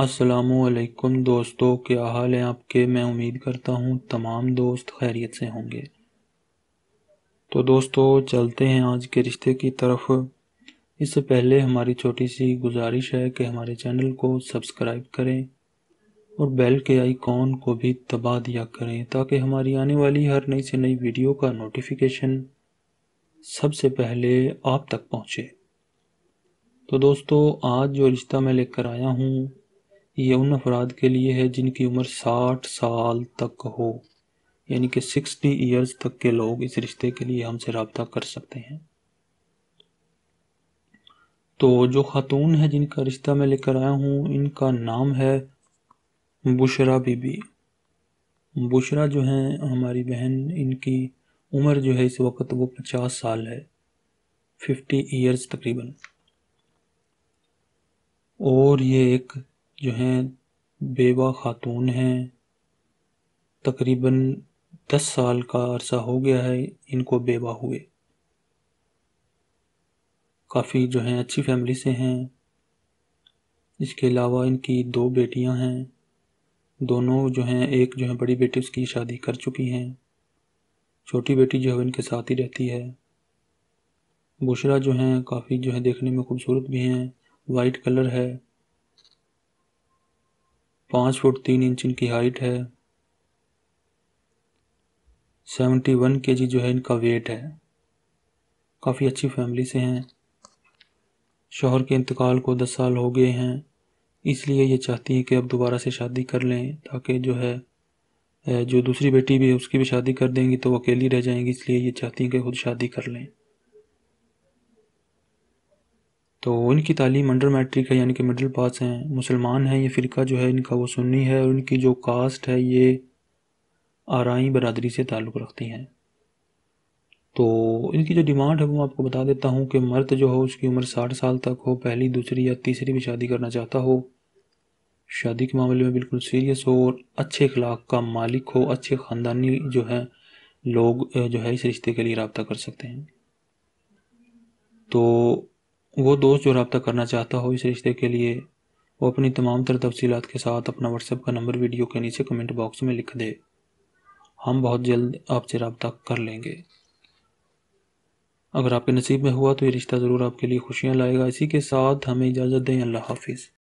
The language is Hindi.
असलकुम दोस्तों क्या हाल है आपके मैं उम्मीद करता हूँ तमाम दोस्त खैरियत से होंगे तो दोस्तों चलते हैं आज के रिश्ते की तरफ इससे पहले हमारी छोटी सी गुजारिश है कि हमारे चैनल को सब्सक्राइब करें और बेल के आइकॉन को भी दबा दिया करें ताकि हमारी आने वाली हर नई से नई वीडियो का नोटिफिकेशन सबसे पहले आप तक पहुँचे तो दोस्तों आज जो रिश्ता मैं लेकर आया हूँ ये उन अफराद के लिए है जिनकी उम्र साठ साल तक हो यानी कि सिक्सटी ईयर्स तक के लोग इस रिश्ते के लिए हमसे रबता कर सकते हैं तो जो ख़ातून है जिनका रिश्ता मैं लेकर आया हूँ इनका नाम है बुशरा बीबी बुशरा जो हैं हमारी बहन इनकी उम्र जो है इस वक्त वो पचास साल है फिफ्टी ईयर्स तकरीबन और ये एक जो हैं बेवा ख़ातून हैं तकरीबन दस साल का अरसा हो गया है इनको बेवा हुए काफ़ी जो हैं अच्छी फैमिली से हैं इसके अलावा इनकी दो बेटियां हैं दोनों जो हैं एक जो है बड़ी बेटी उसकी शादी कर चुकी हैं छोटी बेटी जो है इनके साथ ही रहती है बुशरा जो हैं काफ़ी जो है देखने में खूबसूरत भी हैं वाइट कलर है पाँच फुट तीन इंच इनकी हाइट है सेवेंटी वन के जी जो है इनका वेट है काफ़ी अच्छी फैमिली से हैं शोहर के इंतकाल को दस साल हो गए हैं इसलिए ये चाहती हैं कि अब दोबारा से शादी कर लें ताकि जो है जो दूसरी बेटी भी है उसकी भी शादी कर देंगी तो वो अकेली रह जाएंगी इसलिए ये चाहती हैं कि खुद शादी कर लें तो इनकी तालीम अंडर मैट्रिक है यानी कि मिडिल पास हैं मुसलमान हैं ये फ़िरका जो है इनका वो सुन्नी है और इनकी जो कास्ट है ये आरई बरदरी से ताल्लुक़ रखती हैं तो इनकी जो डिमांड है वो आपको बता देता हूँ कि मर्द जो हो उसकी उम्र साठ साल तक हो पहली दूसरी या तीसरी भी शादी करना चाहता हो शादी के मामले में बिल्कुल सीरियस हो और अच्छे अखलाक का मालिक हो अच्छे ख़ानदानी जो है लोग जो है इस रिश्ते के लिए रबता कर सकते हैं तो वो दोस्त जो रबता करना चाहता हो इस रिश्ते के लिए वो अपनी तमाम तर तफसीत के साथ अपना व्हाट्सएप का नंबर वीडियो के नीचे कमेंट बॉक्स में लिख दे हम बहुत जल्द आपसे रबता कर लेंगे अगर आपके नसीब में हुआ तो ये रिश्ता ज़रूर आपके लिए खुशियाँ लाएगा इसी के साथ हमें इजाज़त दें अल्लाह हाफिज़